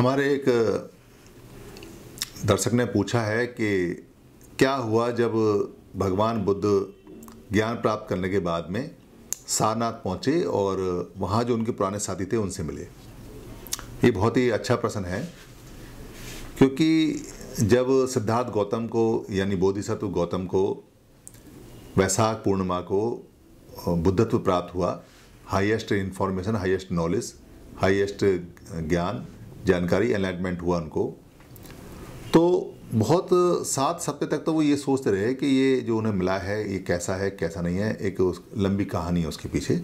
हमारे एक दर्शक ने पूछा है कि क्या हुआ जब भगवान बुद्ध ज्ञान प्राप्त करने के बाद में सारनाथ पहुँचे और वहाँ जो उनके पुराने साथी थे उनसे मिले ये बहुत ही अच्छा प्रश्न है क्योंकि जब सिद्धार्थ गौतम को यानी बोधिसत्व गौतम को वैसाख पूर्णिमा को बुद्धत्व प्राप्त हुआ highest information highest knowledge highest ज्ञान जानकारी अलाइनमेंट हुआ उनको तो बहुत सात सप्ते तक तो वो ये सोचते रहे कि ये जो उन्हें मिला है ये कैसा है कैसा नहीं है एक लंबी कहानी है उसके पीछे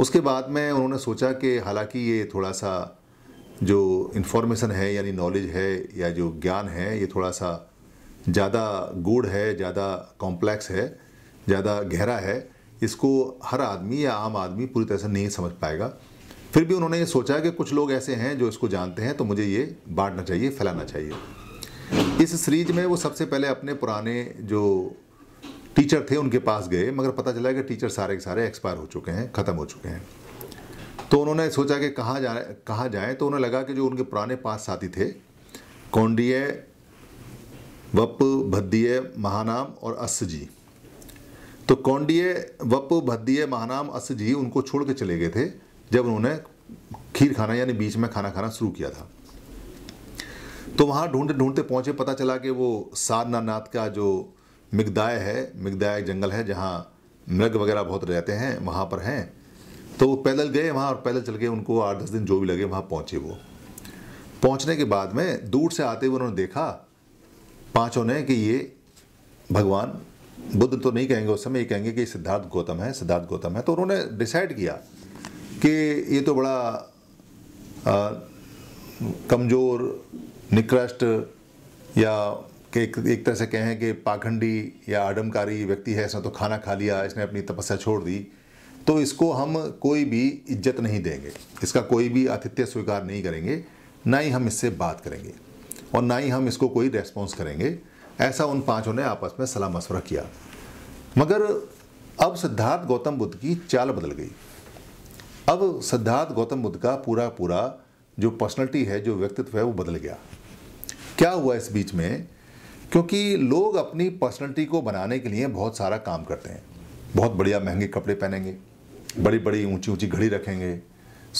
उसके बाद में उन्होंने सोचा कि हालांकि ये थोड़ा सा जो इन्फॉर्मेशन है यानी नॉलेज है या जो ज्ञान है ये थोड़ा सा ज़्यादा गूढ़ है ज़्यादा कॉम्प्लेक्स है ज़्यादा गहरा है इसको हर आदमी या आम आदमी पूरी तरह से नहीं समझ पाएगा फिर भी उन्होंने ये सोचा कि कुछ लोग ऐसे हैं जो इसको जानते हैं तो मुझे ये बांटना चाहिए फैलाना चाहिए इस सीरीज में वो सबसे पहले अपने पुराने जो टीचर थे उनके पास गए मगर पता चला कि टीचर सारे के सारे एक्सपायर हो चुके हैं ख़त्म हो चुके हैं तो उन्होंने सोचा कि कहाँ जाए कहाँ जाएँ तो उन्हें लगा कि जो उनके पुराने पाँच साथी थे कौंडिय वप भद्दीय महानाम और अस जी तो कौंडीय वप भद्दीय महानाम अस जी उनको छोड़ के चले गए थे जब उन्होंने खीर खाना यानी बीच में खाना खाना शुरू किया था तो वहाँ ढूंढते ढूंढते पहुँचे पता चला कि वो सारनाथ का जो मिगदाय है मिगदाय जंगल है जहाँ मृग वगैरह बहुत रहते हैं वहाँ पर हैं तो वो पैदल गए वहाँ और पैदल चल के उनको आठ दस दिन जो भी लगे वहाँ पहुँचे वो पहुँचने के बाद में दूर से आते हुए उन्होंने देखा पाँचों ने कि ये भगवान बुद्ध तो नहीं कहेंगे उस समय ये कहेंगे कि सिद्धार्थ गौतम है सिद्धार्थ गौतम है तो उन्होंने डिसाइड किया कि ये तो बड़ा आ, कमज़ोर निकृष्ट या के एक, एक तरह से कहें कि पाखंडी या आडमकारी व्यक्ति है इसने तो खाना खा लिया इसने अपनी तपस्या छोड़ दी तो इसको हम कोई भी इज्जत नहीं देंगे इसका कोई भी आतिथ्य स्वीकार नहीं करेंगे ना ही हम इससे बात करेंगे और ना ही हम इसको कोई रेस्पॉन्स करेंगे ऐसा उन पाँचों ने आपस में सलाह मशवरा किया मगर अब सिद्धार्थ गौतम बुद्ध की चाल बदल गई अब सिद्धार्थ गौतम बुद्ध का पूरा पूरा जो पर्सनलिटी है जो व्यक्तित्व है वो बदल गया क्या हुआ इस बीच में क्योंकि लोग अपनी पर्सनलिटी को बनाने के लिए बहुत सारा काम करते हैं बहुत बढ़िया महंगे कपड़े पहनेंगे बड़ी बड़ी ऊंची ऊंची घड़ी रखेंगे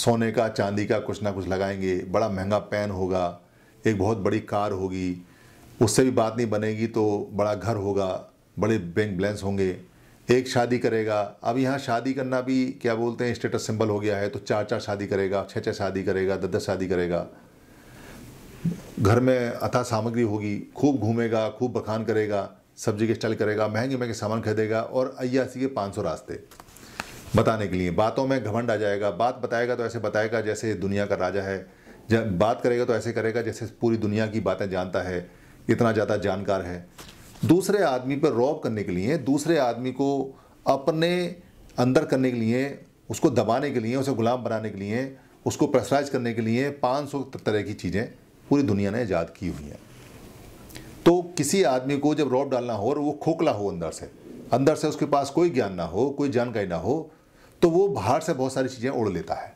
सोने का चांदी का कुछ ना कुछ लगाएंगे बड़ा महंगा पेन होगा एक बहुत बड़ी कार होगी उससे भी बात नहीं बनेगी तो बड़ा घर होगा बड़े बैंक बैलेंस होंगे एक शादी करेगा अब यहाँ शादी करना भी क्या बोलते हैं स्टेटस सिंबल हो गया है तो चार चार शादी करेगा छः छः शादी करेगा दस दस शादी करेगा घर में अथा सामग्री होगी खूब घूमेगा खूब बखान करेगा सब्जी के स्टाइल करेगा महंगे महंगे सामान खरीदेगा और अयासी के पाँच सौ रास्ते बताने के लिए बातों में घमंड आ जाएगा बात बताएगा तो ऐसे बताएगा जैसे दुनिया का राजा है जब बात करेगा तो ऐसे करेगा जैसे पूरी दुनिया की बातें जानता है इतना ज़्यादा जानकार है दूसरे आदमी पर रौब करने के लिए दूसरे आदमी को अपने अंदर करने के लिए उसको दबाने के लिए उसे गुलाम बनाने के लिए उसको प्रसराइज करने के लिए 500 तरह की चीज़ें पूरी दुनिया ने ईजाद की हुई हैं तो किसी आदमी को जब रौब डालना हो और वो खोखला हो अंदर से अंदर से उसके पास कोई ज्ञान ना हो कोई जानकारी ना हो तो वो बाहर से बहुत सारी चीज़ें उड़ लेता है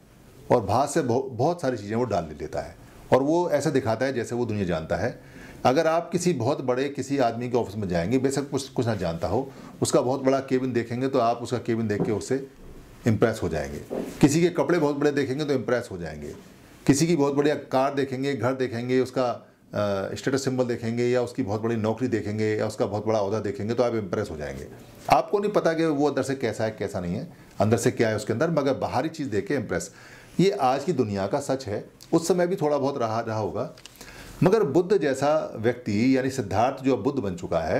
और बाहर से बहुत सारी चीज़ें वो डाल लेता है और वो ऐसा दिखाता है जैसे वो दुनिया जानता है अगर आप किसी बहुत बड़े किसी आदमी के ऑफिस में जाएंगे बेशक कुछ कुछ ना जानता हो उसका बहुत बड़ा केबिन देखेंगे तो आप उसका केबिन देख के उससे इम्प्रेस हो जाएंगे किसी के कपड़े बहुत बड़े देखेंगे तो इम्प्रेस हो जाएंगे किसी की बहुत बढ़िया कार देखेंगे घर देखेंगे उसका स्टेटस सिंबल देखेंगे या उसकी बहुत बड़ी नौकरी देखेंगे या उसका बहुत बड़ा अहदा देखेंगे तो आप इम्प्रेस हो जाएंगे आपको नहीं पता कि वो अंदर से कैसा है कैसा नहीं है अंदर से क्या है उसके अंदर मगर बाहरी चीज़ देख के इम्प्रेस ये आज की दुनिया का सच है उस समय भी थोड़ा बहुत रहा रहा होगा मगर बुद्ध जैसा व्यक्ति यानी सिद्धार्थ जो अब बुद्ध बन चुका है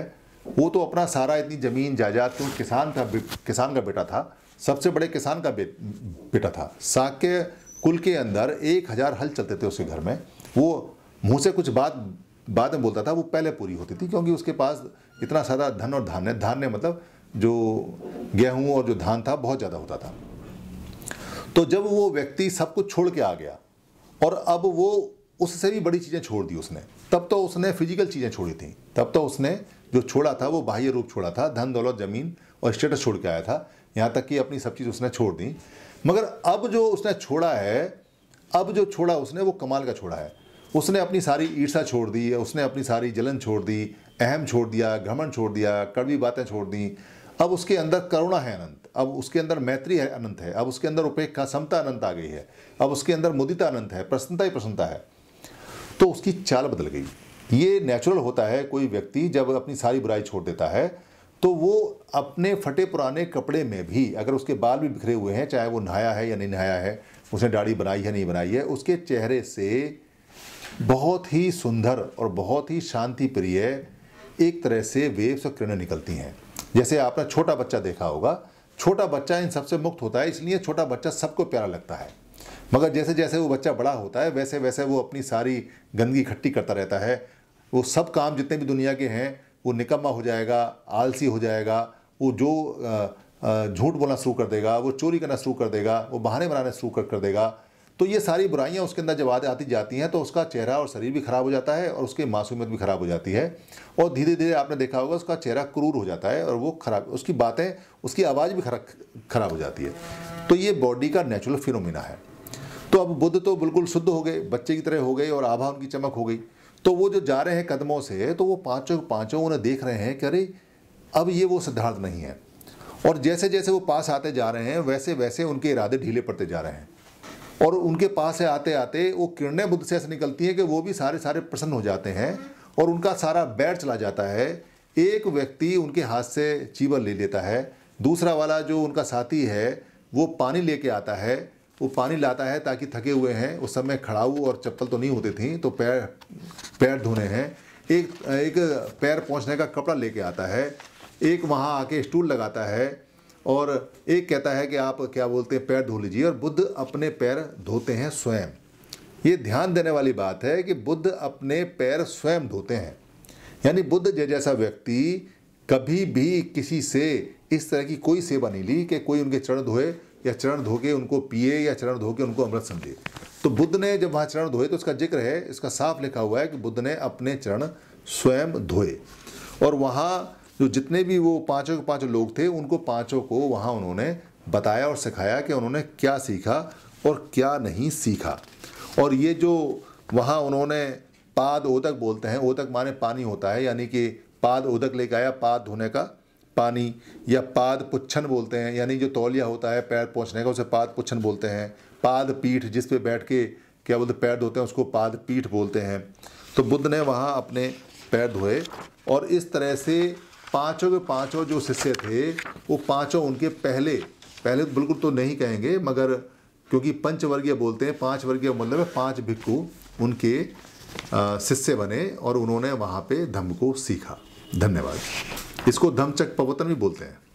वो तो अपना सारा इतनी ज़मीन जायदाद तो किसान का किसान का बेटा था सबसे बड़े किसान का बेटा था साक्य कुल के अंदर एक हज़ार हल चलते थे उसके घर में वो मुँह से कुछ बात बाद में बोलता था वो पहले पूरी होती थी क्योंकि उसके पास इतना सारा धन और धान्य धान्य मतलब जो गेहूँ और जो धान था बहुत ज़्यादा होता था तो जब वो व्यक्ति सब कुछ छोड़ के आ गया और अब वो उससे भी बड़ी चीज़ें छोड़ दी उसने तब तो उसने फिजिकल चीज़ें छोड़ी थी तब तो उसने जो छोड़ा था वो बाह्य रूप छोड़ा था धन दौलत ज़मीन और स्टेटस छोड़ के आया था यहाँ तक कि अपनी सब चीज़ उसने छोड़ दी मगर अब जो उसने छोड़ा है अब जो छोड़ा उसने वो कमाल का छोड़ा है उसने अपनी सारी ईर्षा छोड़ दी उसने अपनी सारी जलन छोड़ दी अहम छोड़ दिया घमंड छोड़ दिया कड़वी बातें छोड़ दी अब उसके अंदर करुणा है अनंत अब उसके अंदर मैत्री है अनंत है अब उसके अंदर उपेक्षा समता अनंत आ गई है अब उसके अंदर मुदिता अनंत है प्रसन्नता ही प्रसन्नता है तो उसकी चाल बदल गई ये नेचुरल होता है कोई व्यक्ति जब अपनी सारी बुराई छोड़ देता है तो वो अपने फटे पुराने कपड़े में भी अगर उसके बाल भी बिखरे हुए हैं चाहे वो नहाया है या नहीं नहाया है उसने दाढ़ी बनाई है नहीं बनाई है उसके चेहरे से बहुत ही सुंदर और बहुत ही शांति प्रिय एक तरह से वेव्स और किरणें निकलती हैं जैसे आपने छोटा बच्चा देखा होगा छोटा बच्चा इन सबसे मुक्त होता है इसलिए छोटा बच्चा सबको प्यारा लगता है मगर जैसे जैसे वो बच्चा बड़ा होता है वैसे वैसे वो अपनी सारी गंदगी इकट्ठी करता रहता है वो सब काम जितने भी दुनिया के हैं वो निकम्मा हो जाएगा आलसी हो जाएगा वो जो झूठ बोलना शुरू कर देगा वो चोरी करना शुरू कर देगा वो बहाने बनाना शुरू कर कर देगा तो ये सारी बुराइयाँ उसके अंदर जब आती जाती हैं तो उसका चेहरा और शरीर भी ख़राब हो जाता है और उसकी मासूमियत भी ख़राब हो जाती है और धीरे धीरे आपने देखा होगा उसका चेहरा क्रूर हो जाता है और वो ख़राब उसकी बातें उसकी आवाज़ भी खराब हो जाती है तो ये बॉडी का नेचुरल फिनोमिना है तो अब बुद्ध तो बिल्कुल शुद्ध हो गए बच्चे की तरह हो गए और आभा उनकी चमक हो गई तो वो जो जा रहे हैं कदमों से तो वो पाँचों पाँचों उन्हें देख रहे हैं कि अरे अब ये वो सिद्धार्थ नहीं है और जैसे जैसे वो पास आते जा रहे हैं वैसे वैसे उनके इरादे ढीले पड़ते जा रहे हैं और उनके पास से आते आते वो किरणें बुद्ध से ऐसे निकलती हैं कि वो भी सारे सारे प्रसन्न हो जाते हैं और उनका सारा बैर चला जाता है एक व्यक्ति उनके हाथ से चीवर ले लेता है दूसरा वाला जो उनका साथी है वो पानी लेके आता है वो पानी लाता है ताकि थके हुए हैं उस समय खड़ाऊ और चप्पल तो नहीं होती थी तो पैर पैर धोने हैं एक एक पैर पहुंचने का कपड़ा लेके आता है एक वहाँ आके स्टूल लगाता है और एक कहता है कि आप क्या बोलते हैं पैर धो लीजिए और बुद्ध अपने पैर धोते हैं स्वयं ये ध्यान देने वाली बात है कि बुद्ध अपने पैर स्वयं धोते हैं यानी बुद्ध जैसा व्यक्ति कभी भी किसी से इस तरह की कोई सेवा नहीं ली कि कोई उनके चरण धोए या चरण धो के उनको पिए या चरण धो के उनको अमृत समझे तो बुद्ध ने जब वहाँ चरण धोए तो उसका जिक्र है इसका साफ लिखा हुआ है कि बुद्ध ने अपने चरण स्वयं धोए और वहाँ जो जितने भी वो पाँचों के पाँचों लोग थे उनको पाँचों को वहाँ उन्होंने बताया और सिखाया कि उन्होंने क्या सीखा और क्या नहीं सीखा और ये जो वहाँ उन्होंने पाद ओदक बोलते हैं ओदक माने पानी होता है यानी कि पाद ओदक लेके आया पाद धोने का पानी या पाद पुच्छन बोलते हैं यानी जो तौलिया होता है पैर पहुँचने का उसे पाद पुच्छन बोलते हैं पाद पीठ जिस पे बैठ के क्या बोलते पैर धोते हैं उसको पाद पीठ बोलते हैं तो बुद्ध ने वहाँ अपने पैर धोए और इस तरह से पांचों के पांचों जो शिष्य थे वो पांचों उनके पहले पहले तो बिल्कुल तो नहीं कहेंगे मगर क्योंकि पंचवर्गीय बोलते हैं पांच वर्गीय मतलब है पांच भिक्खु उनके शिष्य बने और उन्होंने वहाँ पे धम्म को सीखा धन्यवाद इसको धमचक पवतन भी बोलते हैं